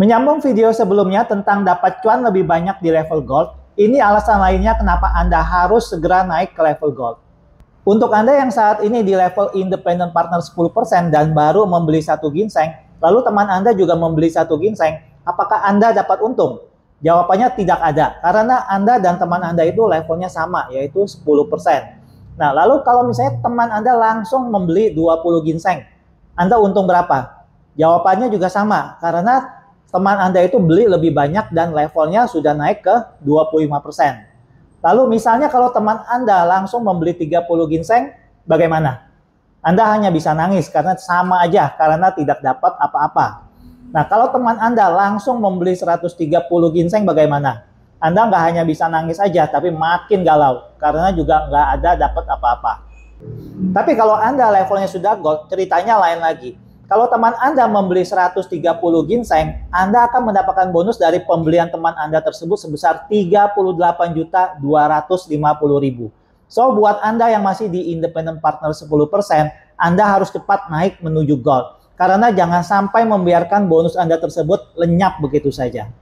Menyambung video sebelumnya tentang dapat cuan lebih banyak di level gold, ini alasan lainnya kenapa Anda harus segera naik ke level gold. Untuk Anda yang saat ini di level independent partner 10% dan baru membeli satu ginseng, lalu teman Anda juga membeli satu ginseng, apakah Anda dapat untung? Jawabannya tidak ada, karena Anda dan teman Anda itu levelnya sama, yaitu 10%. Nah, lalu kalau misalnya teman Anda langsung membeli 20 ginseng, Anda untung berapa? Jawabannya juga sama, karena teman Anda itu beli lebih banyak dan levelnya sudah naik ke 25%. Lalu misalnya kalau teman Anda langsung membeli 30 ginseng, bagaimana? Anda hanya bisa nangis karena sama aja karena tidak dapat apa-apa. Nah, kalau teman Anda langsung membeli 130 ginseng bagaimana? Anda nggak hanya bisa nangis aja, tapi makin galau karena juga nggak ada dapat apa-apa. Tapi kalau Anda levelnya sudah gold, ceritanya lain lagi. Kalau teman Anda membeli 130 ginseng, Anda akan mendapatkan bonus dari pembelian teman Anda tersebut sebesar 38.250.000. So, buat Anda yang masih di independent partner 10%, Anda harus cepat naik menuju gold. Karena jangan sampai membiarkan bonus Anda tersebut lenyap begitu saja.